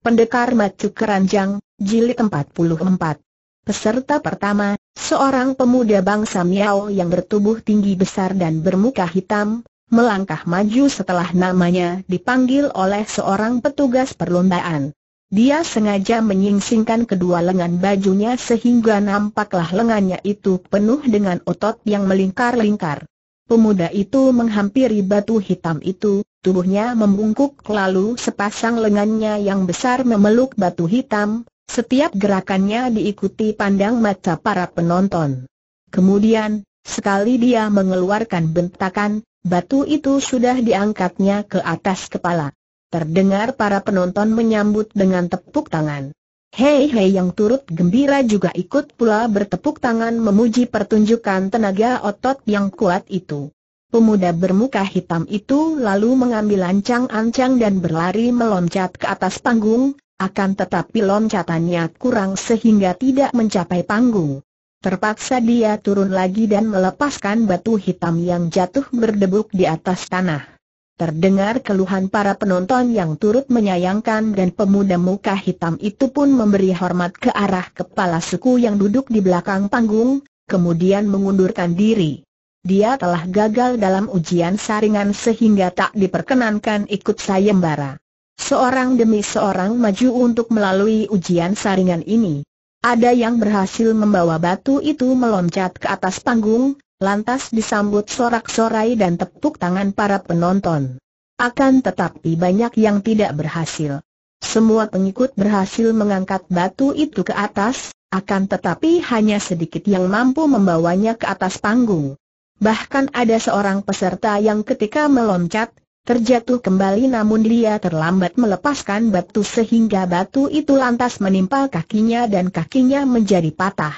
Pendekar Macu Keranjang, Jilid 44 Peserta pertama, seorang pemuda bangsa Miao yang bertubuh tinggi besar dan bermuka hitam, melangkah maju setelah namanya dipanggil oleh seorang petugas perlombaan. Dia sengaja menyingsingkan kedua lengan bajunya sehingga nampaklah lengannya itu penuh dengan otot yang melingkar-lingkar. Pemuda itu menghampiri batu hitam itu, tubuhnya membungkuk lalu sepasang lengannya yang besar memeluk batu hitam, setiap gerakannya diikuti pandang mata para penonton. Kemudian, sekali dia mengeluarkan bentakan, batu itu sudah diangkatnya ke atas kepala. Terdengar para penonton menyambut dengan tepuk tangan. Hei-hei yang turut gembira juga ikut pula bertepuk tangan memuji pertunjukan tenaga otot yang kuat itu. Pemuda bermuka hitam itu lalu mengambil ancang-ancang dan berlari meloncat ke atas panggung, akan tetapi loncatannya kurang sehingga tidak mencapai panggung. Terpaksa dia turun lagi dan melepaskan batu hitam yang jatuh berdebuk di atas tanah. Terdengar keluhan para penonton yang turut menyayangkan dan pemuda muka hitam itu pun memberi hormat ke arah kepala suku yang duduk di belakang panggung, kemudian mengundurkan diri. Dia telah gagal dalam ujian saringan sehingga tak diperkenankan ikut sayembara. Seorang demi seorang maju untuk melalui ujian saringan ini. Ada yang berhasil membawa batu itu meloncat ke atas panggung, lantas disambut sorak-sorai dan tepuk tangan para penonton. Akan tetapi banyak yang tidak berhasil. Semua pengikut berhasil mengangkat batu itu ke atas, akan tetapi hanya sedikit yang mampu membawanya ke atas panggung. Bahkan ada seorang peserta yang ketika meloncat, terjatuh kembali namun dia terlambat melepaskan batu sehingga batu itu lantas menimpa kakinya dan kakinya menjadi patah.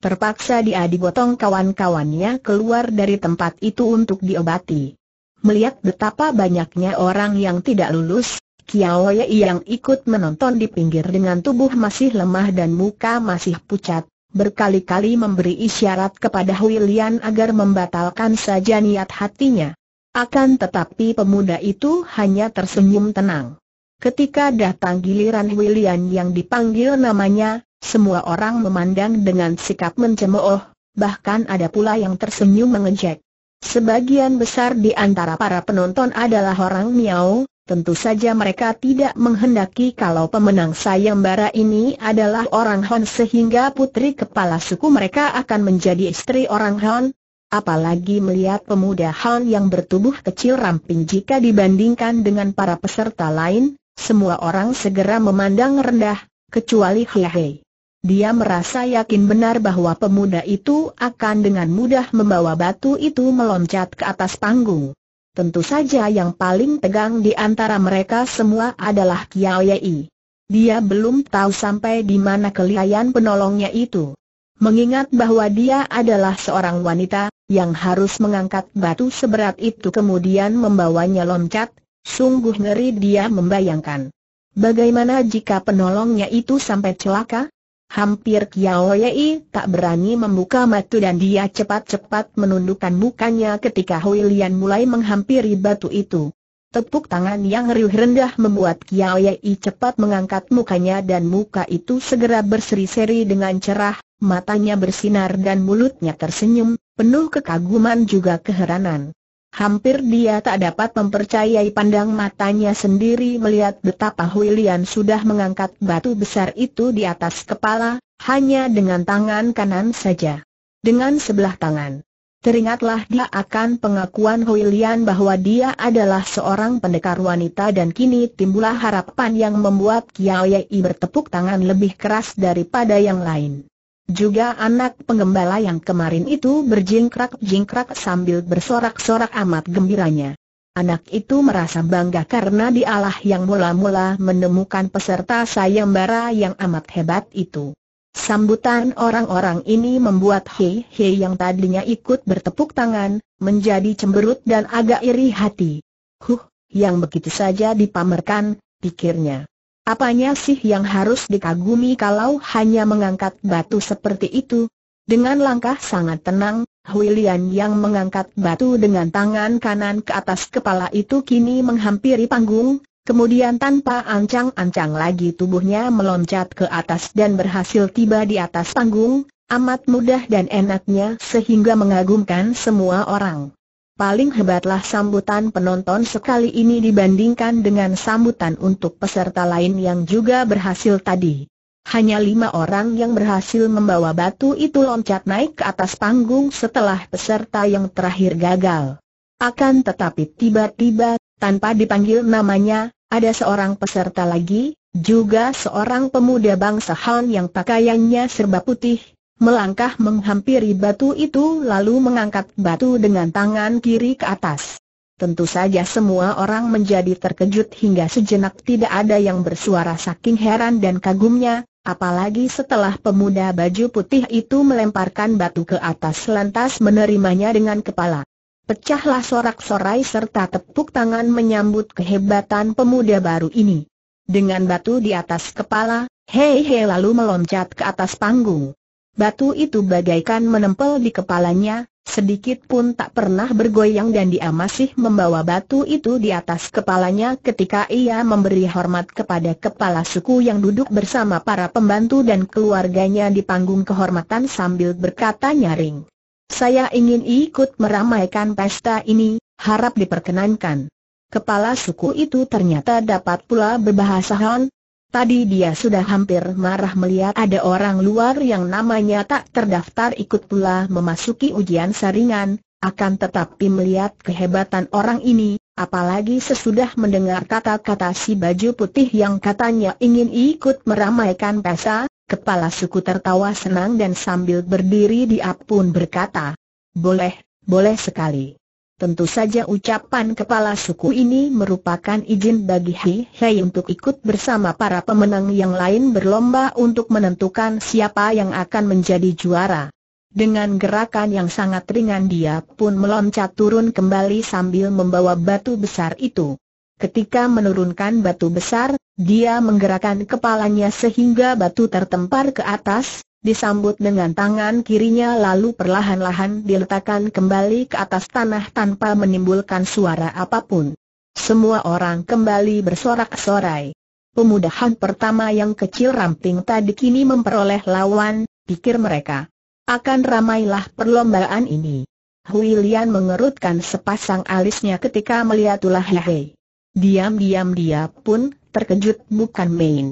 Terpaksa dia dibotong kawan-kawannya keluar dari tempat itu untuk diobati. Melihat betapa banyaknya orang yang tidak lulus, Kiao Kiaoye yang ikut menonton di pinggir dengan tubuh masih lemah dan muka masih pucat, berkali-kali memberi isyarat kepada Huilian agar membatalkan saja niat hatinya. Akan tetapi pemuda itu hanya tersenyum tenang. Ketika datang giliran Huilian yang dipanggil namanya, semua orang memandang dengan sikap mencemooh, bahkan ada pula yang tersenyum mengejek. Sebagian besar di antara para penonton adalah orang Miao, Tentu saja mereka tidak menghendaki kalau pemenang sayembara ini adalah orang Hon sehingga putri kepala suku mereka akan menjadi istri orang Hon. Apalagi melihat pemuda Hon yang bertubuh kecil ramping jika dibandingkan dengan para peserta lain, semua orang segera memandang rendah, kecuali Hei. Dia merasa yakin benar bahwa pemuda itu akan dengan mudah membawa batu itu meloncat ke atas panggung. Tentu saja yang paling tegang di antara mereka semua adalah Kiao Yei. Dia belum tahu sampai di mana kelihayan penolongnya itu. Mengingat bahwa dia adalah seorang wanita, yang harus mengangkat batu seberat itu kemudian membawanya loncat, sungguh ngeri dia membayangkan. Bagaimana jika penolongnya itu sampai celaka? Hampir Kiao Yei tak berani membuka mata dan dia cepat-cepat menundukkan mukanya ketika Hui Lian mulai menghampiri batu itu. Tepuk tangan yang riuh rendah membuat Kiao Yei cepat mengangkat mukanya dan muka itu segera berseri-seri dengan cerah, matanya bersinar dan mulutnya tersenyum, penuh kekaguman juga keheranan. Hampir dia tak dapat mempercayai pandang matanya sendiri melihat betapa Huilian sudah mengangkat batu besar itu di atas kepala, hanya dengan tangan kanan saja. Dengan sebelah tangan. Teringatlah dia akan pengakuan Huilian bahwa dia adalah seorang pendekar wanita dan kini timbullah harapan yang membuat Kiai bertepuk tangan lebih keras daripada yang lain. Juga anak pengembala yang kemarin itu berjingkrak-jingkrak sambil bersorak-sorak amat gembiranya. Anak itu merasa bangga karena dialah yang mula-mula menemukan peserta sayembara yang amat hebat itu. Sambutan orang-orang ini membuat Hei Hei yang tadinya ikut bertepuk tangan, menjadi cemberut dan agak iri hati. Huh, yang begitu saja dipamerkan, pikirnya. Apanya sih yang harus dikagumi kalau hanya mengangkat batu seperti itu? Dengan langkah sangat tenang, Huilian yang mengangkat batu dengan tangan kanan ke atas kepala itu kini menghampiri panggung, kemudian tanpa ancang-ancang lagi tubuhnya meloncat ke atas dan berhasil tiba di atas panggung, amat mudah dan enaknya sehingga mengagumkan semua orang. Paling hebatlah sambutan penonton sekali ini dibandingkan dengan sambutan untuk peserta lain yang juga berhasil tadi. Hanya lima orang yang berhasil membawa batu itu loncat naik ke atas panggung setelah peserta yang terakhir gagal. Akan tetapi tiba-tiba, tanpa dipanggil namanya, ada seorang peserta lagi, juga seorang pemuda bangsa Han yang pakaiannya serba putih, melangkah menghampiri batu itu lalu mengangkat batu dengan tangan kiri ke atas. Tentu saja semua orang menjadi terkejut hingga sejenak tidak ada yang bersuara saking heran dan kagumnya, apalagi setelah pemuda baju putih itu melemparkan batu ke atas lantas menerimanya dengan kepala. Pecahlah sorak-sorai serta tepuk tangan menyambut kehebatan pemuda baru ini. Dengan batu di atas kepala, Hei Hei lalu meloncat ke atas panggung. Batu itu bagaikan menempel di kepalanya, sedikit pun tak pernah bergoyang dan dia masih membawa batu itu di atas kepalanya ketika ia memberi hormat kepada kepala suku yang duduk bersama para pembantu dan keluarganya di panggung kehormatan sambil berkata nyaring. Saya ingin ikut meramaikan pesta ini, harap diperkenankan. Kepala suku itu ternyata dapat pula berbahasa Hon, Tadi dia sudah hampir marah melihat ada orang luar yang namanya tak terdaftar ikut pula memasuki ujian saringan, akan tetapi melihat kehebatan orang ini, apalagi sesudah mendengar kata-kata si baju putih yang katanya ingin ikut meramaikan pesta, kepala suku tertawa senang dan sambil berdiri dia pun berkata, boleh, boleh sekali. Tentu saja ucapan kepala suku ini merupakan izin bagi Hi Hei untuk ikut bersama para pemenang yang lain berlomba untuk menentukan siapa yang akan menjadi juara. Dengan gerakan yang sangat ringan dia pun meloncat turun kembali sambil membawa batu besar itu. Ketika menurunkan batu besar, dia menggerakkan kepalanya sehingga batu tertempar ke atas, disambut dengan tangan kirinya lalu perlahan-lahan diletakkan kembali ke atas tanah tanpa menimbulkan suara apapun. Semua orang kembali bersorak-sorai. Pemudahan pertama yang kecil ramping tadi kini memperoleh lawan, pikir mereka. Akan ramailah perlombaan ini. Hui Lian mengerutkan sepasang alisnya ketika melihat ulah Hei. Diam-diam dia pun terkejut bukan main.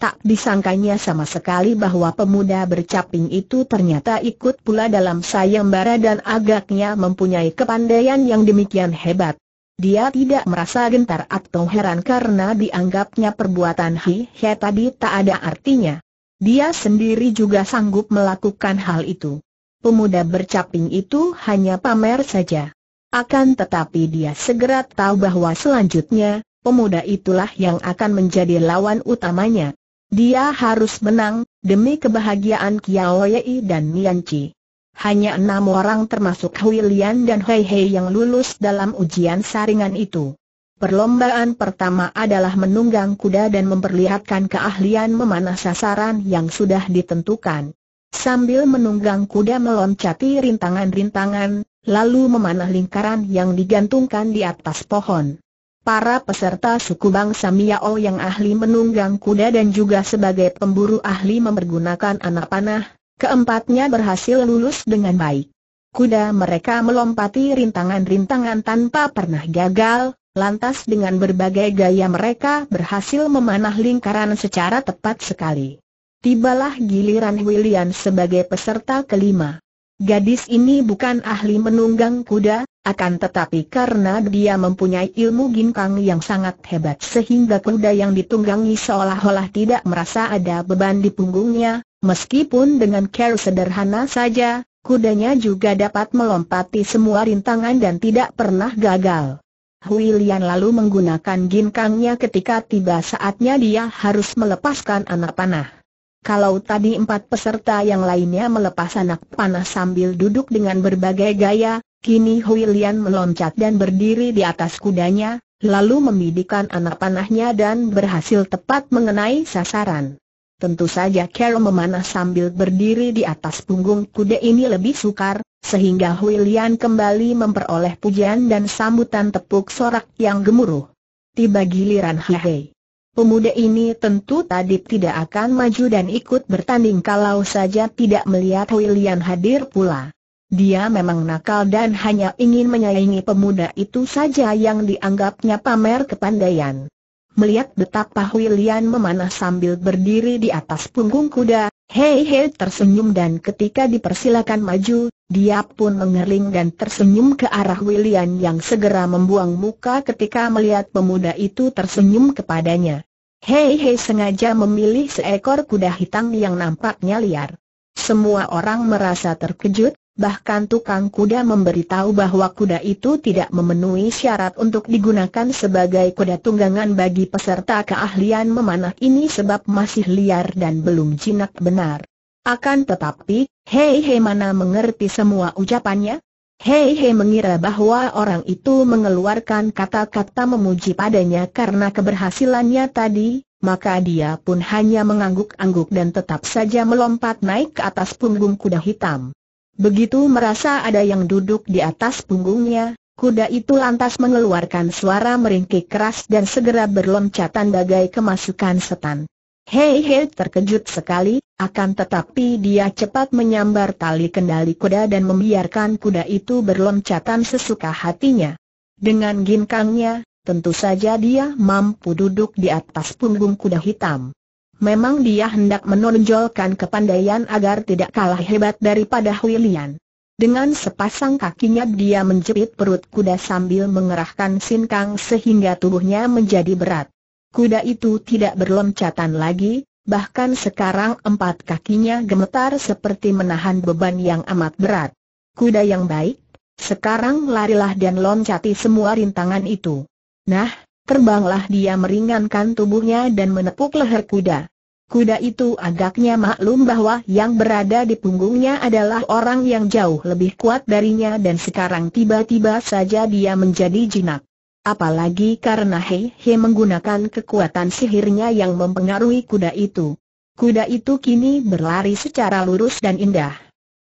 Tak disangkanya sama sekali bahwa pemuda bercaping itu ternyata ikut pula dalam sayembara dan agaknya mempunyai kepandaian yang demikian hebat. Dia tidak merasa gentar atau heran karena dianggapnya perbuatan Hi He tadi tak ada artinya. Dia sendiri juga sanggup melakukan hal itu. Pemuda bercaping itu hanya pamer saja. Akan tetapi dia segera tahu bahwa selanjutnya, pemuda itulah yang akan menjadi lawan utamanya. Dia harus menang, demi kebahagiaan Kiao Yei dan Nian Chi. Hanya enam orang termasuk Huilian dan Hei Hei yang lulus dalam ujian saringan itu. Perlombaan pertama adalah menunggang kuda dan memperlihatkan keahlian memanah sasaran yang sudah ditentukan. Sambil menunggang kuda meloncati rintangan-rintangan, lalu memanah lingkaran yang digantungkan di atas pohon para peserta suku bangsa Miao yang ahli menunggang kuda dan juga sebagai pemburu ahli mempergunakan anak panah, keempatnya berhasil lulus dengan baik. Kuda mereka melompati rintangan-rintangan tanpa pernah gagal, lantas dengan berbagai gaya mereka berhasil memanah lingkaran secara tepat sekali. Tibalah giliran William sebagai peserta kelima. Gadis ini bukan ahli menunggang kuda, akan tetapi karena dia mempunyai ilmu ginkang yang sangat hebat sehingga kuda yang ditunggangi seolah-olah tidak merasa ada beban di punggungnya, meskipun dengan care sederhana saja, kudanya juga dapat melompati semua rintangan dan tidak pernah gagal. Hui Lian lalu menggunakan ginkangnya ketika tiba saatnya dia harus melepaskan anak panah. Kalau tadi empat peserta yang lainnya melepas anak panah sambil duduk dengan berbagai gaya, kini Hui Lian meloncat dan berdiri di atas kudanya, lalu membidikan anak panahnya dan berhasil tepat mengenai sasaran. Tentu saja Carol memanah sambil berdiri di atas punggung kuda ini lebih sukar, sehingga Hui kembali memperoleh pujian dan sambutan tepuk sorak yang gemuruh. Tiba giliran Hei Pemuda ini tentu tadi tidak akan maju dan ikut bertanding kalau saja tidak melihat William hadir pula. Dia memang nakal dan hanya ingin menyaingi pemuda itu saja yang dianggapnya pamer kepandaian. Melihat betapa William memanah sambil berdiri di atas punggung kuda, Hei Hei tersenyum dan ketika dipersilakan maju, dia pun mengerling dan tersenyum ke arah William yang segera membuang muka ketika melihat pemuda itu tersenyum kepadanya. Hei Hei sengaja memilih seekor kuda hitam yang nampaknya liar. Semua orang merasa terkejut, bahkan tukang kuda memberitahu bahwa kuda itu tidak memenuhi syarat untuk digunakan sebagai kuda tunggangan bagi peserta keahlian memanah ini sebab masih liar dan belum jinak benar. Akan tetapi, Hei Hei mana mengerti semua ucapannya? Hei Hei mengira bahwa orang itu mengeluarkan kata-kata memuji padanya karena keberhasilannya tadi, maka dia pun hanya mengangguk-angguk dan tetap saja melompat naik ke atas punggung kuda hitam. Begitu merasa ada yang duduk di atas punggungnya, kuda itu lantas mengeluarkan suara meringkik keras dan segera berloncatan bagai kemasukan setan. Hei hei terkejut sekali, akan tetapi dia cepat menyambar tali kendali kuda dan membiarkan kuda itu berloncatan sesuka hatinya. Dengan ginkangnya, tentu saja dia mampu duduk di atas punggung kuda hitam. Memang dia hendak menonjolkan kepandaian agar tidak kalah hebat daripada Huilian. Dengan sepasang kakinya dia menjepit perut kuda sambil mengerahkan sinkang sehingga tubuhnya menjadi berat. Kuda itu tidak berloncatan lagi, bahkan sekarang empat kakinya gemetar seperti menahan beban yang amat berat. Kuda yang baik, sekarang larilah dan loncati semua rintangan itu. Nah, Terbanglah dia meringankan tubuhnya dan menepuk leher kuda. Kuda itu agaknya maklum bahwa yang berada di punggungnya adalah orang yang jauh lebih kuat darinya dan sekarang tiba-tiba saja dia menjadi jinak. Apalagi karena Hei He menggunakan kekuatan sihirnya yang mempengaruhi kuda itu. Kuda itu kini berlari secara lurus dan indah.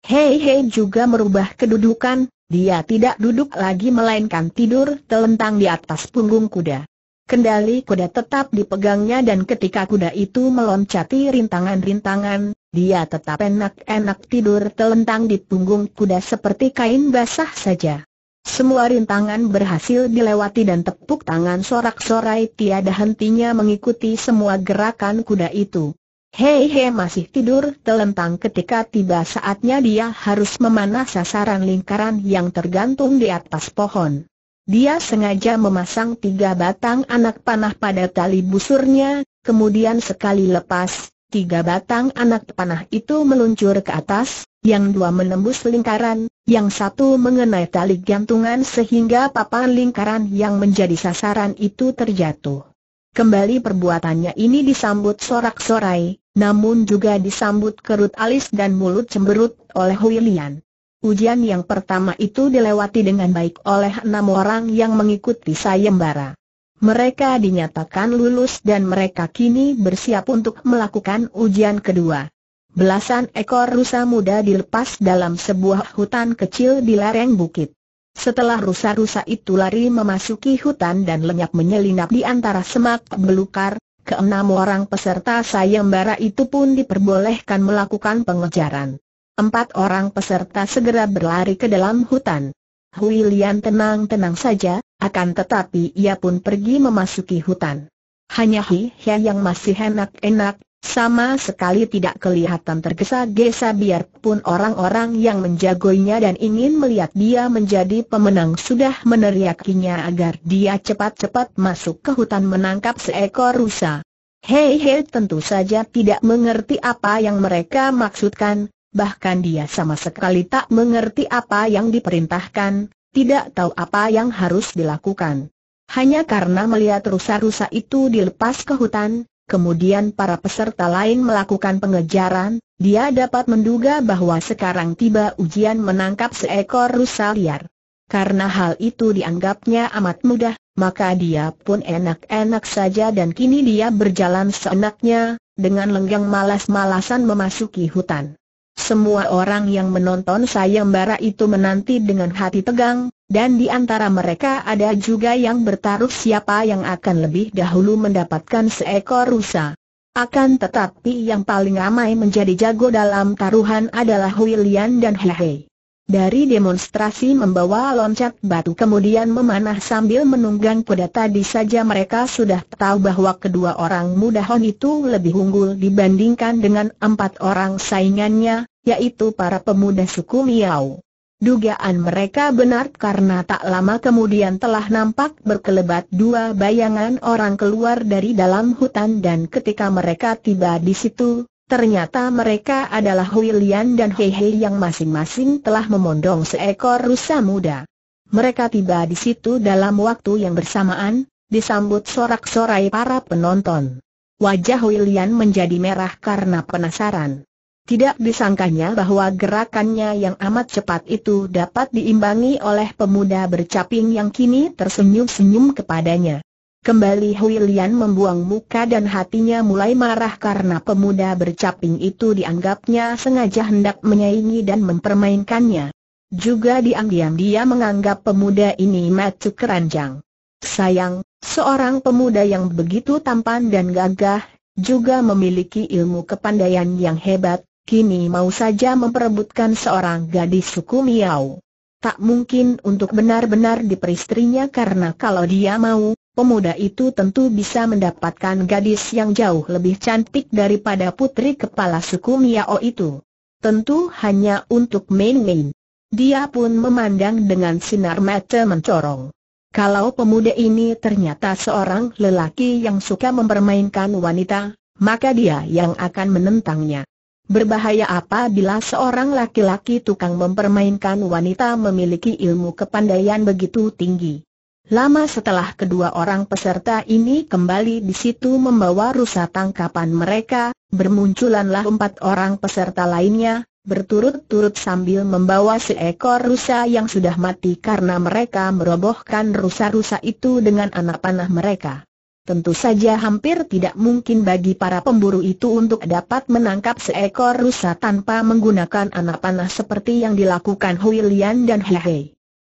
Hei Hei juga merubah kedudukan, dia tidak duduk lagi melainkan tidur telentang di atas punggung kuda. Kendali kuda tetap dipegangnya dan ketika kuda itu meloncati rintangan-rintangan, dia tetap enak-enak tidur telentang di punggung kuda seperti kain basah saja. Semua rintangan berhasil dilewati dan tepuk tangan sorak-sorai tiada hentinya mengikuti semua gerakan kuda itu. Hei hei masih tidur telentang ketika tiba saatnya dia harus memanah sasaran lingkaran yang tergantung di atas pohon. Dia sengaja memasang tiga batang anak panah pada tali busurnya, kemudian sekali lepas, tiga batang anak panah itu meluncur ke atas, yang dua menembus lingkaran, yang satu mengenai tali gantungan sehingga papan lingkaran yang menjadi sasaran itu terjatuh. Kembali perbuatannya ini disambut sorak-sorai, namun juga disambut kerut alis dan mulut cemberut oleh William. Ujian yang pertama itu dilewati dengan baik oleh enam orang yang mengikuti sayembara. Mereka dinyatakan lulus dan mereka kini bersiap untuk melakukan ujian kedua. Belasan ekor rusa muda dilepas dalam sebuah hutan kecil di lereng bukit. Setelah rusa-rusa itu lari memasuki hutan dan lenyap menyelinap di antara semak belukar, keenam orang peserta sayembara itu pun diperbolehkan melakukan pengejaran. Empat orang peserta segera berlari ke dalam hutan. Hui Lian tenang-tenang saja, akan tetapi ia pun pergi memasuki hutan. Hanya Hui Hia yang masih enak-enak, sama sekali tidak kelihatan tergesa-gesa biarpun orang-orang yang menjagoinya dan ingin melihat dia menjadi pemenang sudah meneriakinya agar dia cepat-cepat masuk ke hutan menangkap seekor rusa. Hei hei tentu saja tidak mengerti apa yang mereka maksudkan, bahkan dia sama sekali tak mengerti apa yang diperintahkan, tidak tahu apa yang harus dilakukan. Hanya karena melihat rusa-rusa itu dilepas ke hutan, kemudian para peserta lain melakukan pengejaran, dia dapat menduga bahwa sekarang tiba ujian menangkap seekor rusa liar. Karena hal itu dianggapnya amat mudah, maka dia pun enak-enak saja dan kini dia berjalan seenaknya, dengan lenggang malas-malasan memasuki hutan. Semua orang yang menonton sayembara itu menanti dengan hati tegang, dan di antara mereka ada juga yang bertaruh siapa yang akan lebih dahulu mendapatkan seekor rusa. Akan tetapi yang paling ramai menjadi jago dalam taruhan adalah Huilian dan Hehe. Dari demonstrasi membawa loncat batu kemudian memanah sambil menunggang kuda tadi saja mereka sudah tahu bahwa kedua orang muda Hon itu lebih unggul dibandingkan dengan empat orang saingannya, yaitu para pemuda suku Miao. Dugaan mereka benar karena tak lama kemudian telah nampak berkelebat dua bayangan orang keluar dari dalam hutan dan ketika mereka tiba di situ, Ternyata mereka adalah Huilian dan Hehe yang masing-masing telah memondong seekor rusa muda. Mereka tiba di situ dalam waktu yang bersamaan, disambut sorak-sorai para penonton. Wajah Huilian menjadi merah karena penasaran. Tidak disangkanya bahwa gerakannya yang amat cepat itu dapat diimbangi oleh pemuda bercaping yang kini tersenyum-senyum kepadanya. Kembali Huilian membuang muka dan hatinya mulai marah karena pemuda bercaping itu dianggapnya sengaja hendak menyaingi dan mempermainkannya. Juga diam-diam dia menganggap pemuda ini macu keranjang. Sayang, seorang pemuda yang begitu tampan dan gagah, juga memiliki ilmu kepandaian yang hebat, kini mau saja memperebutkan seorang gadis suku Miao. Tak mungkin untuk benar-benar diperistrinya karena kalau dia mau, pemuda itu tentu bisa mendapatkan gadis yang jauh lebih cantik daripada putri kepala suku Miao itu. Tentu hanya untuk main-main. Dia pun memandang dengan sinar mata mencorong. Kalau pemuda ini ternyata seorang lelaki yang suka mempermainkan wanita, maka dia yang akan menentangnya. Berbahaya apa bila seorang laki-laki tukang mempermainkan wanita memiliki ilmu kepandaian begitu tinggi? Lama setelah kedua orang peserta ini kembali di situ membawa rusa tangkapan mereka, bermunculanlah empat orang peserta lainnya, berturut-turut sambil membawa seekor rusa yang sudah mati karena mereka merobohkan rusa-rusa itu dengan anak panah mereka. Tentu saja hampir tidak mungkin bagi para pemburu itu untuk dapat menangkap seekor rusa tanpa menggunakan anak panah seperti yang dilakukan Hui Lian dan Hei Hei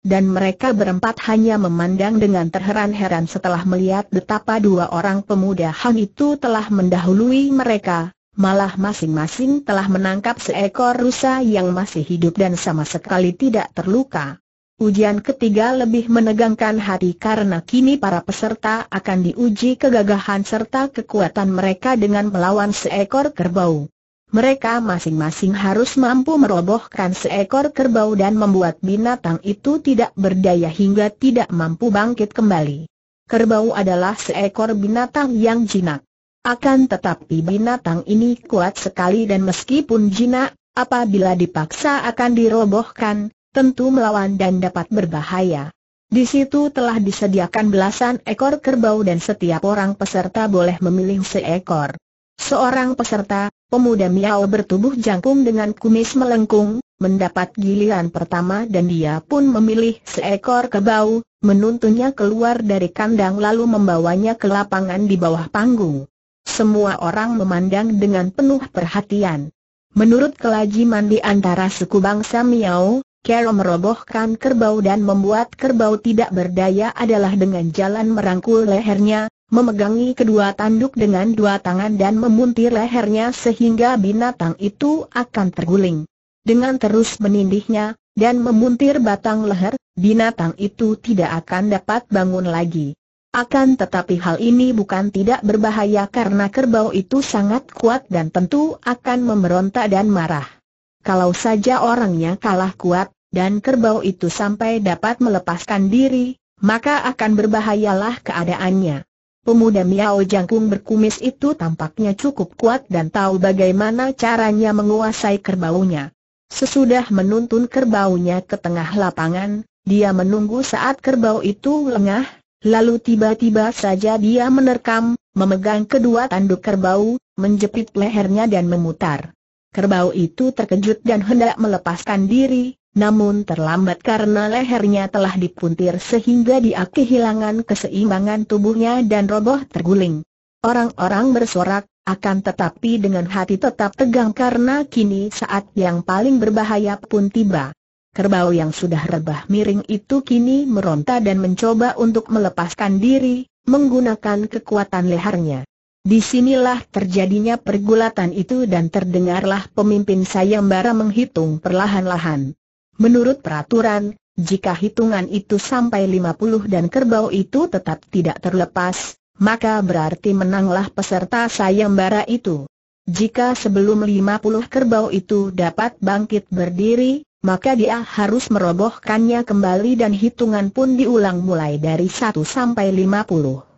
dan mereka berempat hanya memandang dengan terheran-heran setelah melihat betapa dua orang pemuda Han itu telah mendahului mereka, malah masing-masing telah menangkap seekor rusa yang masih hidup dan sama sekali tidak terluka. Ujian ketiga lebih menegangkan hati karena kini para peserta akan diuji kegagahan serta kekuatan mereka dengan melawan seekor kerbau. Mereka masing-masing harus mampu merobohkan seekor kerbau dan membuat binatang itu tidak berdaya hingga tidak mampu bangkit kembali. Kerbau adalah seekor binatang yang jinak. Akan tetapi binatang ini kuat sekali dan meskipun jinak, apabila dipaksa akan dirobohkan, tentu melawan dan dapat berbahaya. Di situ telah disediakan belasan ekor kerbau dan setiap orang peserta boleh memilih seekor. Seorang peserta, Pemuda Miao bertubuh jangkung dengan kumis melengkung, mendapat giliran pertama dan dia pun memilih seekor kebau, menuntunnya keluar dari kandang lalu membawanya ke lapangan di bawah panggung. Semua orang memandang dengan penuh perhatian. Menurut kelajiman di antara suku bangsa Miao, Kero merobohkan kerbau dan membuat kerbau tidak berdaya adalah dengan jalan merangkul lehernya, memegangi kedua tanduk dengan dua tangan dan memuntir lehernya sehingga binatang itu akan terguling. Dengan terus menindihnya, dan memuntir batang leher, binatang itu tidak akan dapat bangun lagi. Akan tetapi hal ini bukan tidak berbahaya karena kerbau itu sangat kuat dan tentu akan memberontak dan marah. Kalau saja orangnya kalah kuat, dan kerbau itu sampai dapat melepaskan diri, maka akan berbahayalah keadaannya. Pemuda Miao Jangkung berkumis itu tampaknya cukup kuat dan tahu bagaimana caranya menguasai kerbaunya. Sesudah menuntun kerbaunya ke tengah lapangan, dia menunggu saat kerbau itu lengah, lalu tiba-tiba saja dia menerkam, memegang kedua tanduk kerbau, menjepit lehernya dan memutar. Kerbau itu terkejut dan hendak melepaskan diri, namun terlambat karena lehernya telah dipuntir sehingga dia kehilangan keseimbangan tubuhnya dan roboh terguling. Orang-orang bersorak, akan tetapi dengan hati tetap tegang karena kini saat yang paling berbahaya pun tiba. Kerbau yang sudah rebah miring itu kini meronta dan mencoba untuk melepaskan diri, menggunakan kekuatan lehernya. Disinilah terjadinya pergulatan itu dan terdengarlah pemimpin sayembara menghitung perlahan-lahan. Menurut peraturan, jika hitungan itu sampai 50 dan kerbau itu tetap tidak terlepas, maka berarti menanglah peserta sayembara itu. Jika sebelum 50 kerbau itu dapat bangkit berdiri, maka dia harus merobohkannya kembali dan hitungan pun diulang mulai dari 1 sampai 50.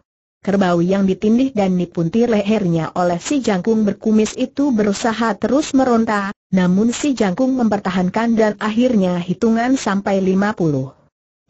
Kerbau yang ditindih dan dipuntir lehernya oleh si jangkung berkumis itu berusaha terus meronta, namun si jangkung mempertahankan dan akhirnya hitungan sampai 50.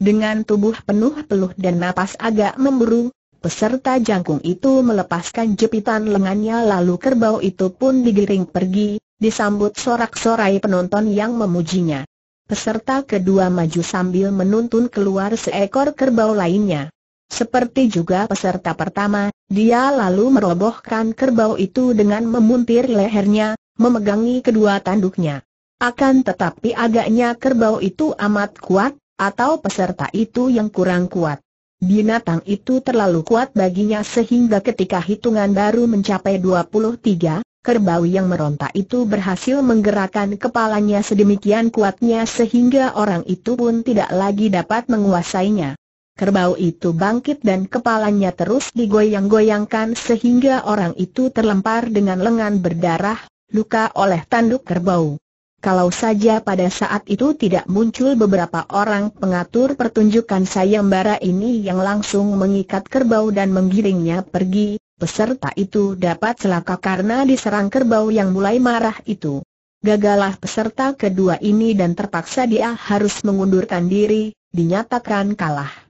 Dengan tubuh penuh peluh dan napas agak memburu, peserta jangkung itu melepaskan jepitan lengannya lalu kerbau itu pun digiring pergi, disambut sorak-sorai penonton yang memujinya. Peserta kedua maju sambil menuntun keluar seekor kerbau lainnya. Seperti juga peserta pertama, dia lalu merobohkan kerbau itu dengan memuntir lehernya, memegangi kedua tanduknya. Akan tetapi agaknya kerbau itu amat kuat, atau peserta itu yang kurang kuat. Binatang itu terlalu kuat baginya sehingga ketika hitungan baru mencapai 23, kerbau yang meronta itu berhasil menggerakkan kepalanya sedemikian kuatnya sehingga orang itu pun tidak lagi dapat menguasainya kerbau itu bangkit dan kepalanya terus digoyang-goyangkan sehingga orang itu terlempar dengan lengan berdarah, luka oleh tanduk kerbau. Kalau saja pada saat itu tidak muncul beberapa orang pengatur pertunjukan sayembara ini yang langsung mengikat kerbau dan menggiringnya pergi, peserta itu dapat celaka karena diserang kerbau yang mulai marah itu. Gagalah peserta kedua ini dan terpaksa dia harus mengundurkan diri, dinyatakan kalah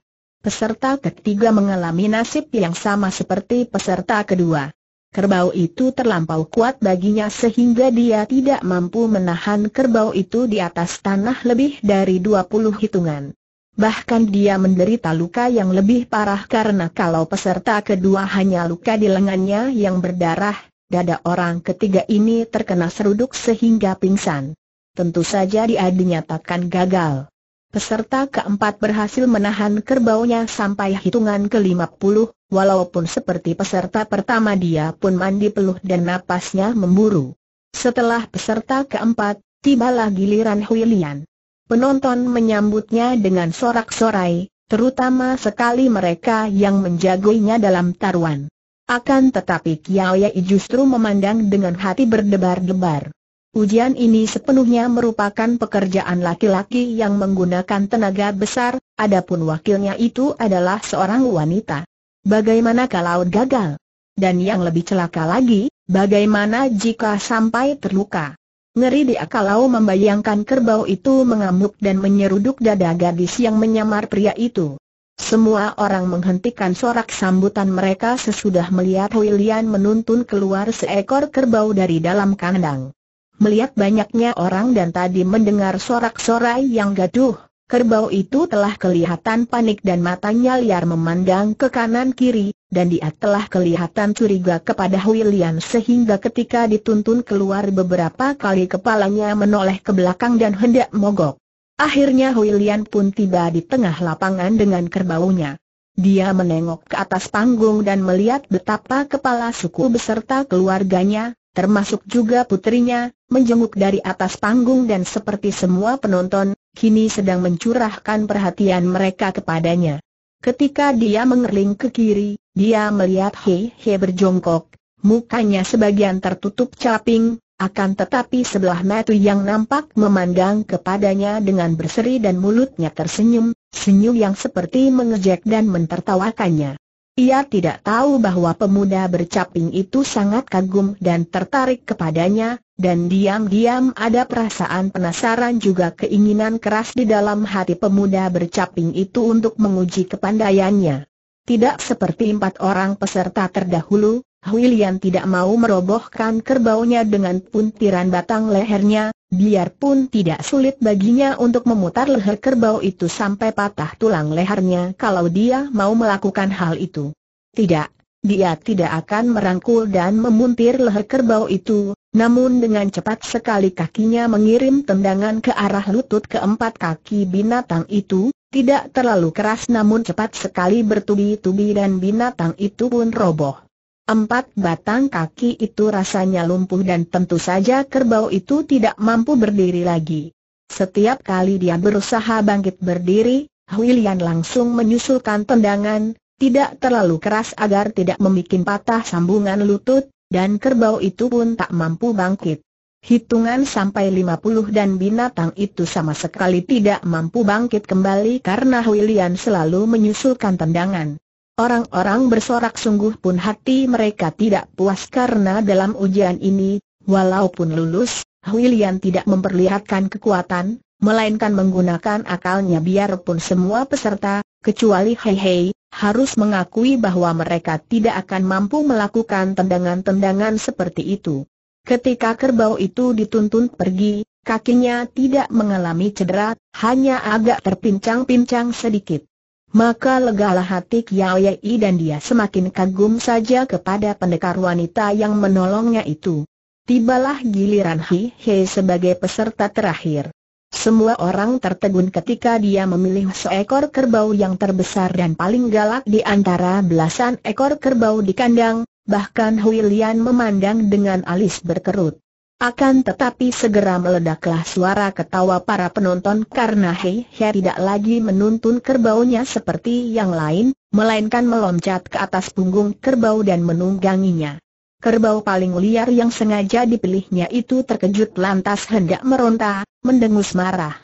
peserta ketiga mengalami nasib yang sama seperti peserta kedua. Kerbau itu terlampau kuat baginya sehingga dia tidak mampu menahan kerbau itu di atas tanah lebih dari 20 hitungan. Bahkan dia menderita luka yang lebih parah karena kalau peserta kedua hanya luka di lengannya yang berdarah, dada orang ketiga ini terkena seruduk sehingga pingsan. Tentu saja dia dinyatakan gagal. Peserta keempat berhasil menahan kerbaunya sampai hitungan ke-50, walaupun seperti peserta pertama dia pun mandi peluh dan napasnya memburu. Setelah peserta keempat, tibalah giliran Huilian. Penonton menyambutnya dengan sorak-sorai, terutama sekali mereka yang menjagoinya dalam taruhan. Akan tetapi Kiao justru memandang dengan hati berdebar-debar. Ujian ini sepenuhnya merupakan pekerjaan laki-laki yang menggunakan tenaga besar, adapun wakilnya itu adalah seorang wanita. Bagaimana kalau gagal? Dan yang lebih celaka lagi, bagaimana jika sampai terluka? Ngeri dia kalau membayangkan kerbau itu mengamuk dan menyeruduk dada gadis yang menyamar pria itu. Semua orang menghentikan sorak sambutan mereka sesudah melihat William menuntun keluar seekor kerbau dari dalam kandang. Melihat banyaknya orang dan tadi mendengar sorak-sorai yang gaduh, kerbau itu telah kelihatan panik dan matanya liar memandang ke kanan kiri, dan dia telah kelihatan curiga kepada William sehingga ketika dituntun keluar beberapa kali kepalanya menoleh ke belakang dan hendak mogok. Akhirnya Huilian pun tiba di tengah lapangan dengan kerbaunya. Dia menengok ke atas panggung dan melihat betapa kepala suku beserta keluarganya, termasuk juga putrinya, menjenguk dari atas panggung dan seperti semua penonton, kini sedang mencurahkan perhatian mereka kepadanya. Ketika dia mengerling ke kiri, dia melihat He He berjongkok, mukanya sebagian tertutup caping, akan tetapi sebelah mata yang nampak memandang kepadanya dengan berseri dan mulutnya tersenyum, senyum yang seperti mengejek dan mentertawakannya. Ia tidak tahu bahwa pemuda bercaping itu sangat kagum dan tertarik kepadanya, dan diam-diam ada perasaan penasaran juga keinginan keras di dalam hati pemuda bercaping itu untuk menguji kepandaiannya. Tidak seperti empat orang peserta terdahulu, William tidak mau merobohkan kerbaunya dengan puntiran batang lehernya, Biarpun tidak sulit baginya untuk memutar leher kerbau itu sampai patah tulang lehernya kalau dia mau melakukan hal itu. Tidak, dia tidak akan merangkul dan memuntir leher kerbau itu, namun dengan cepat sekali kakinya mengirim tendangan ke arah lutut keempat kaki binatang itu, tidak terlalu keras namun cepat sekali bertubi-tubi dan binatang itu pun roboh. Empat batang kaki itu rasanya lumpuh dan tentu saja kerbau itu tidak mampu berdiri lagi. Setiap kali dia berusaha bangkit berdiri, Huilian langsung menyusulkan tendangan, tidak terlalu keras agar tidak membuat patah sambungan lutut, dan kerbau itu pun tak mampu bangkit. Hitungan sampai 50 dan binatang itu sama sekali tidak mampu bangkit kembali karena Huilian selalu menyusulkan tendangan. Orang-orang bersorak sungguh pun hati mereka tidak puas karena dalam ujian ini, walaupun lulus, Huilian tidak memperlihatkan kekuatan, melainkan menggunakan akalnya biarpun semua peserta, kecuali Hei Hei, harus mengakui bahwa mereka tidak akan mampu melakukan tendangan-tendangan seperti itu. Ketika kerbau itu dituntun pergi, kakinya tidak mengalami cedera, hanya agak terpincang-pincang sedikit. Maka legalah hati Kiao Yei dan dia semakin kagum saja kepada pendekar wanita yang menolongnya itu. Tibalah giliran Hi He sebagai peserta terakhir. Semua orang tertegun ketika dia memilih seekor kerbau yang terbesar dan paling galak di antara belasan ekor kerbau di kandang, bahkan Hui Lian memandang dengan alis berkerut. Akan tetapi segera meledaklah suara ketawa para penonton karena Hei Hei tidak lagi menuntun kerbaunya seperti yang lain, melainkan meloncat ke atas punggung kerbau dan menungganginya. Kerbau paling liar yang sengaja dipilihnya itu terkejut lantas hendak meronta, mendengus marah.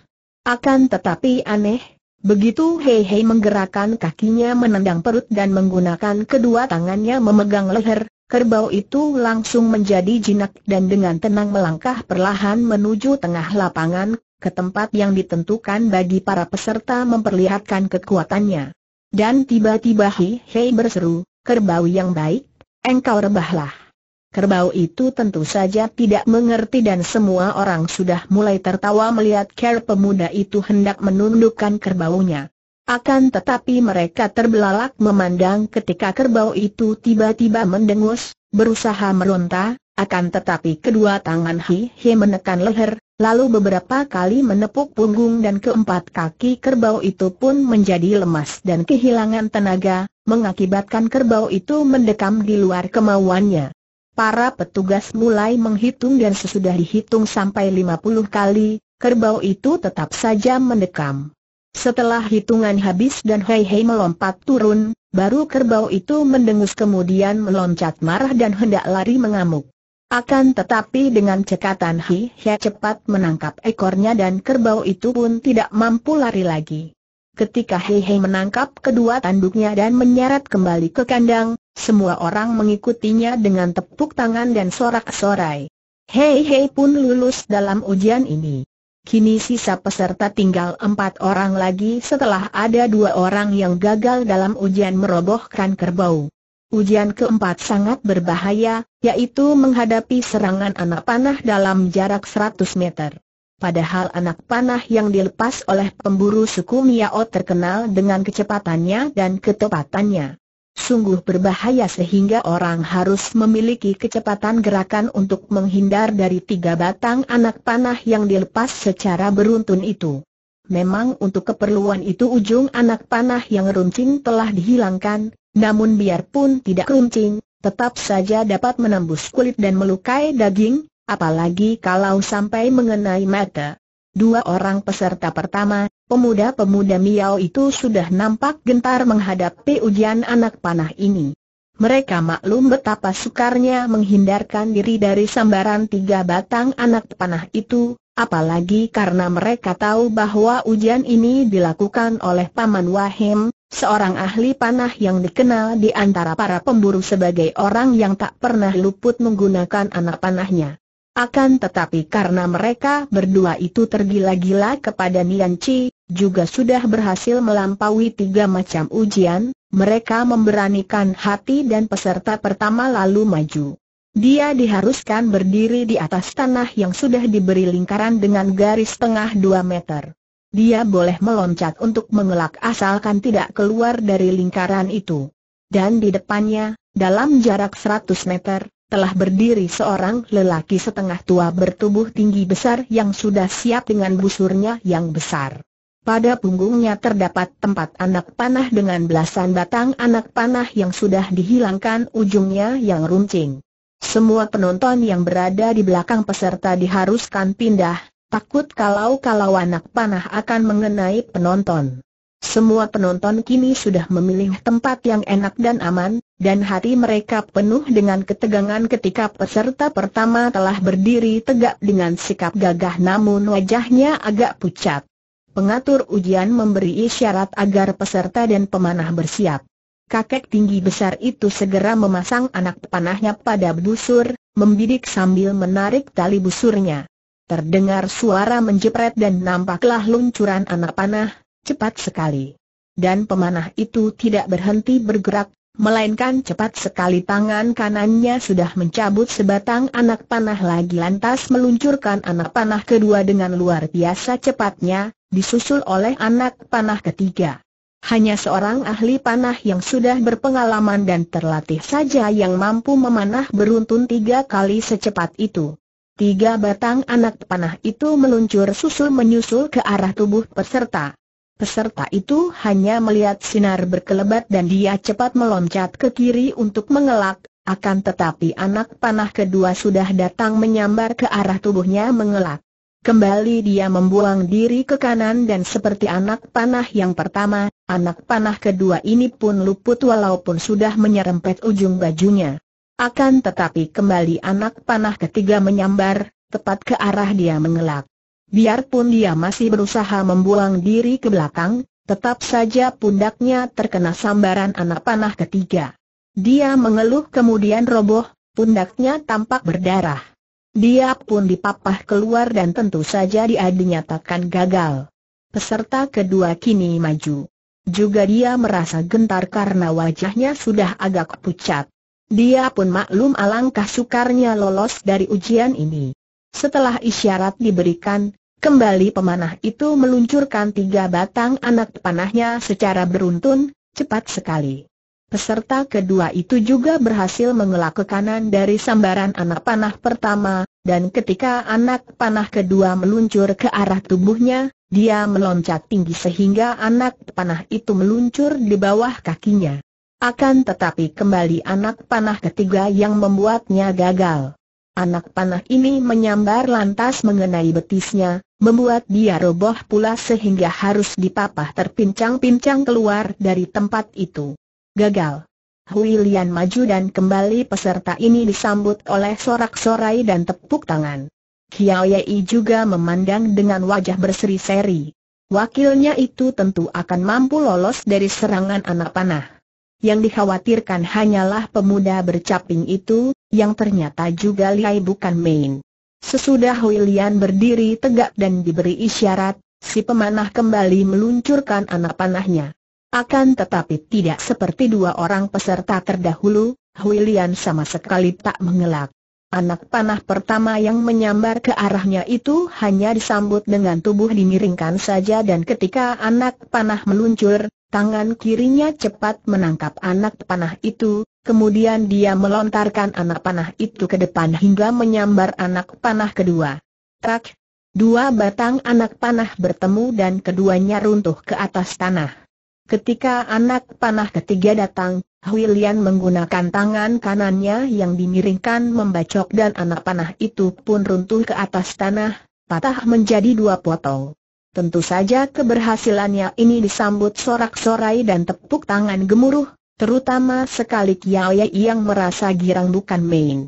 Akan tetapi aneh, begitu Hei Hei menggerakkan kakinya menendang perut dan menggunakan kedua tangannya memegang leher, Kerbau itu langsung menjadi jinak dan dengan tenang melangkah perlahan menuju tengah lapangan, ke tempat yang ditentukan bagi para peserta memperlihatkan kekuatannya. Dan tiba-tiba Hi Hei berseru, kerbau yang baik, engkau rebahlah. Kerbau itu tentu saja tidak mengerti dan semua orang sudah mulai tertawa melihat ker pemuda itu hendak menundukkan kerbaunya. Akan tetapi mereka terbelalak memandang ketika kerbau itu tiba-tiba mendengus, berusaha meronta, akan tetapi kedua tangan Hi He menekan leher, lalu beberapa kali menepuk punggung dan keempat kaki kerbau itu pun menjadi lemas dan kehilangan tenaga, mengakibatkan kerbau itu mendekam di luar kemauannya. Para petugas mulai menghitung dan sesudah dihitung sampai 50 kali, kerbau itu tetap saja mendekam. Setelah hitungan habis dan Hei Hei melompat turun, baru kerbau itu mendengus kemudian meloncat marah dan hendak lari mengamuk. Akan tetapi dengan cekatan Hei Hei cepat menangkap ekornya dan kerbau itu pun tidak mampu lari lagi. Ketika Hei Hei menangkap kedua tanduknya dan menyeret kembali ke kandang, semua orang mengikutinya dengan tepuk tangan dan sorak-sorai. Hei Hei pun lulus dalam ujian ini. Kini sisa peserta tinggal empat orang lagi setelah ada dua orang yang gagal dalam ujian merobohkan kerbau. Ujian keempat sangat berbahaya, yaitu menghadapi serangan anak panah dalam jarak 100 meter. Padahal anak panah yang dilepas oleh pemburu suku Miao terkenal dengan kecepatannya dan ketepatannya sungguh berbahaya sehingga orang harus memiliki kecepatan gerakan untuk menghindar dari tiga batang anak panah yang dilepas secara beruntun itu. Memang untuk keperluan itu ujung anak panah yang runcing telah dihilangkan, namun biarpun tidak runcing, tetap saja dapat menembus kulit dan melukai daging, apalagi kalau sampai mengenai mata. Dua orang peserta pertama, pemuda-pemuda Miao itu sudah nampak gentar menghadapi ujian anak panah ini. Mereka maklum betapa sukarnya menghindarkan diri dari sambaran tiga batang anak panah itu, apalagi karena mereka tahu bahwa ujian ini dilakukan oleh Paman Wahim, seorang ahli panah yang dikenal di antara para pemburu sebagai orang yang tak pernah luput menggunakan anak panahnya. Akan tetapi karena mereka berdua itu tergila-gila kepada Nian Chi, juga sudah berhasil melampaui tiga macam ujian, mereka memberanikan hati dan peserta pertama lalu maju. Dia diharuskan berdiri di atas tanah yang sudah diberi lingkaran dengan garis tengah dua meter. Dia boleh meloncat untuk mengelak asalkan tidak keluar dari lingkaran itu. Dan di depannya, dalam jarak seratus meter, telah berdiri seorang lelaki setengah tua bertubuh tinggi besar yang sudah siap dengan busurnya yang besar. Pada punggungnya terdapat tempat anak panah dengan belasan batang anak panah yang sudah dihilangkan ujungnya yang runcing. Semua penonton yang berada di belakang peserta diharuskan pindah, takut kalau-kalau anak panah akan mengenai penonton. Semua penonton kini sudah memilih tempat yang enak dan aman, dan hati mereka penuh dengan ketegangan ketika peserta pertama telah berdiri tegak dengan sikap gagah namun wajahnya agak pucat. Pengatur ujian memberi isyarat agar peserta dan pemanah bersiap. Kakek tinggi besar itu segera memasang anak panahnya pada busur, membidik sambil menarik tali busurnya. Terdengar suara menjepret dan nampaklah luncuran anak panah, cepat sekali. Dan pemanah itu tidak berhenti bergerak, Melainkan cepat sekali tangan kanannya sudah mencabut sebatang anak panah lagi lantas meluncurkan anak panah kedua dengan luar biasa cepatnya, disusul oleh anak panah ketiga. Hanya seorang ahli panah yang sudah berpengalaman dan terlatih saja yang mampu memanah beruntun tiga kali secepat itu. Tiga batang anak panah itu meluncur susul menyusul ke arah tubuh peserta. Peserta itu hanya melihat sinar berkelebat dan dia cepat meloncat ke kiri untuk mengelak, akan tetapi anak panah kedua sudah datang menyambar ke arah tubuhnya mengelak. Kembali dia membuang diri ke kanan dan seperti anak panah yang pertama, anak panah kedua ini pun luput walaupun sudah menyerempet ujung bajunya. Akan tetapi kembali anak panah ketiga menyambar, tepat ke arah dia mengelak. Biarpun dia masih berusaha membuang diri ke belakang, tetap saja pundaknya terkena sambaran anak panah ketiga. Dia mengeluh kemudian roboh, pundaknya tampak berdarah. Dia pun dipapah keluar dan tentu saja dia dinyatakan gagal. Peserta kedua kini maju. Juga dia merasa gentar karena wajahnya sudah agak pucat. Dia pun maklum alangkah sukarnya lolos dari ujian ini. Setelah isyarat diberikan, Kembali pemanah itu meluncurkan tiga batang anak panahnya secara beruntun, cepat sekali. Peserta kedua itu juga berhasil mengelak ke kanan dari sambaran anak panah pertama, dan ketika anak panah kedua meluncur ke arah tubuhnya, dia meloncat tinggi sehingga anak panah itu meluncur di bawah kakinya. Akan tetapi kembali anak panah ketiga yang membuatnya gagal. Anak panah ini menyambar lantas mengenai betisnya, membuat dia roboh pula sehingga harus dipapah terpincang-pincang keluar dari tempat itu. Gagal. Huilian maju dan kembali peserta ini disambut oleh sorak-sorai dan tepuk tangan. Kiao Yei juga memandang dengan wajah berseri-seri. Wakilnya itu tentu akan mampu lolos dari serangan anak panah. Yang dikhawatirkan hanyalah pemuda bercaping itu, yang ternyata juga lihai bukan main. Sesudah Huilian berdiri tegak dan diberi isyarat, si pemanah kembali meluncurkan anak panahnya. Akan tetapi tidak seperti dua orang peserta terdahulu, Huilian sama sekali tak mengelak. Anak panah pertama yang menyambar ke arahnya itu hanya disambut dengan tubuh dimiringkan saja dan ketika anak panah meluncur, tangan kirinya cepat menangkap anak panah itu, Kemudian dia melontarkan anak panah itu ke depan hingga menyambar anak panah kedua. Trak! Dua batang anak panah bertemu dan keduanya runtuh ke atas tanah. Ketika anak panah ketiga datang, William menggunakan tangan kanannya yang dimiringkan membacok dan anak panah itu pun runtuh ke atas tanah, patah menjadi dua potong. Tentu saja keberhasilannya ini disambut sorak-sorai dan tepuk tangan gemuruh, Terutama sekali Ye yang merasa girang bukan main.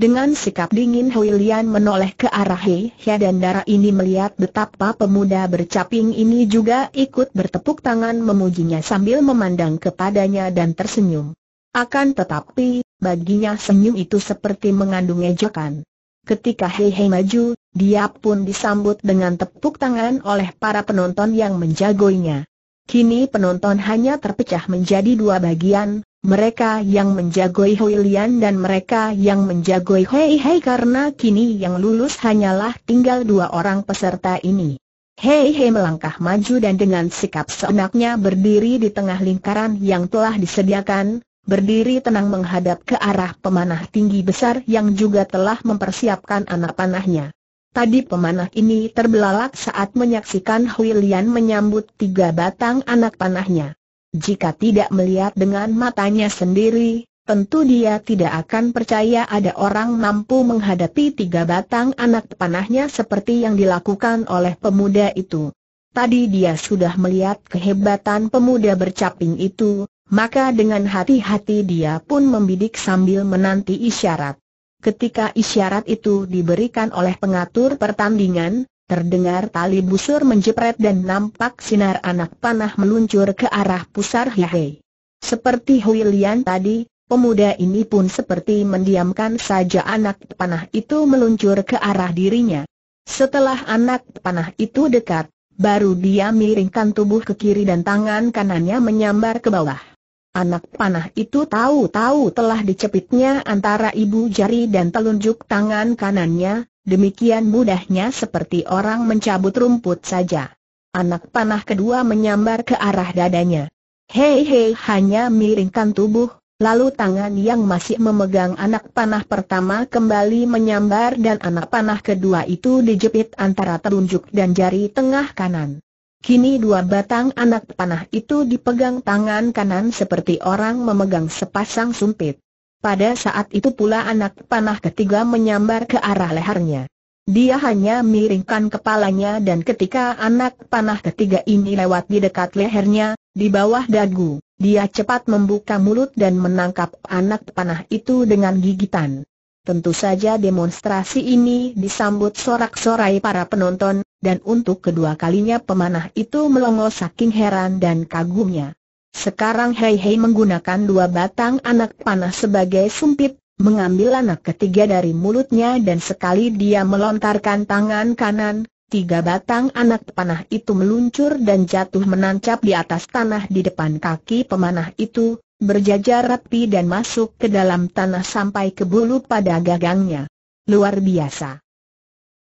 Dengan sikap dingin Hui Lian menoleh ke arah He Hia dan Dara ini melihat betapa pemuda bercaping ini juga ikut bertepuk tangan memujinya sambil memandang kepadanya dan tersenyum. Akan tetapi, baginya senyum itu seperti mengandung ejekan. Ketika Hei Hei maju, dia pun disambut dengan tepuk tangan oleh para penonton yang menjagoinya. Kini penonton hanya terpecah menjadi dua bagian, mereka yang menjagoi Hui Lian dan mereka yang menjagoi Hei Hei karena kini yang lulus hanyalah tinggal dua orang peserta ini. Hei Hei melangkah maju dan dengan sikap seenaknya berdiri di tengah lingkaran yang telah disediakan, berdiri tenang menghadap ke arah pemanah tinggi besar yang juga telah mempersiapkan anak panahnya. Tadi pemanah ini terbelalak saat menyaksikan Hui menyambut tiga batang anak panahnya. Jika tidak melihat dengan matanya sendiri, tentu dia tidak akan percaya ada orang mampu menghadapi tiga batang anak panahnya seperti yang dilakukan oleh pemuda itu. Tadi dia sudah melihat kehebatan pemuda bercaping itu, maka dengan hati-hati dia pun membidik sambil menanti isyarat. Ketika isyarat itu diberikan oleh pengatur pertandingan, terdengar tali busur menjepret dan nampak sinar anak panah meluncur ke arah pusar Hihei. Seperti Huilian tadi, pemuda ini pun seperti mendiamkan saja anak panah itu meluncur ke arah dirinya. Setelah anak panah itu dekat, baru dia miringkan tubuh ke kiri dan tangan kanannya menyambar ke bawah. Anak panah itu tahu-tahu telah dicepitnya antara ibu jari dan telunjuk tangan kanannya, demikian mudahnya seperti orang mencabut rumput saja. Anak panah kedua menyambar ke arah dadanya. Hei hei hanya miringkan tubuh, lalu tangan yang masih memegang anak panah pertama kembali menyambar dan anak panah kedua itu dijepit antara telunjuk dan jari tengah kanan. Kini dua batang anak panah itu dipegang tangan kanan seperti orang memegang sepasang sumpit. Pada saat itu pula anak panah ketiga menyambar ke arah lehernya. Dia hanya miringkan kepalanya dan ketika anak panah ketiga ini lewat di dekat lehernya, di bawah dagu, dia cepat membuka mulut dan menangkap anak panah itu dengan gigitan. Tentu saja demonstrasi ini disambut sorak-sorai para penonton, dan untuk kedua kalinya pemanah itu melongo saking heran dan kagumnya. Sekarang Hei Hei menggunakan dua batang anak panah sebagai sumpit, mengambil anak ketiga dari mulutnya dan sekali dia melontarkan tangan kanan, tiga batang anak panah itu meluncur dan jatuh menancap di atas tanah di depan kaki pemanah itu, berjajar rapi dan masuk ke dalam tanah sampai ke bulu pada gagangnya. Luar biasa.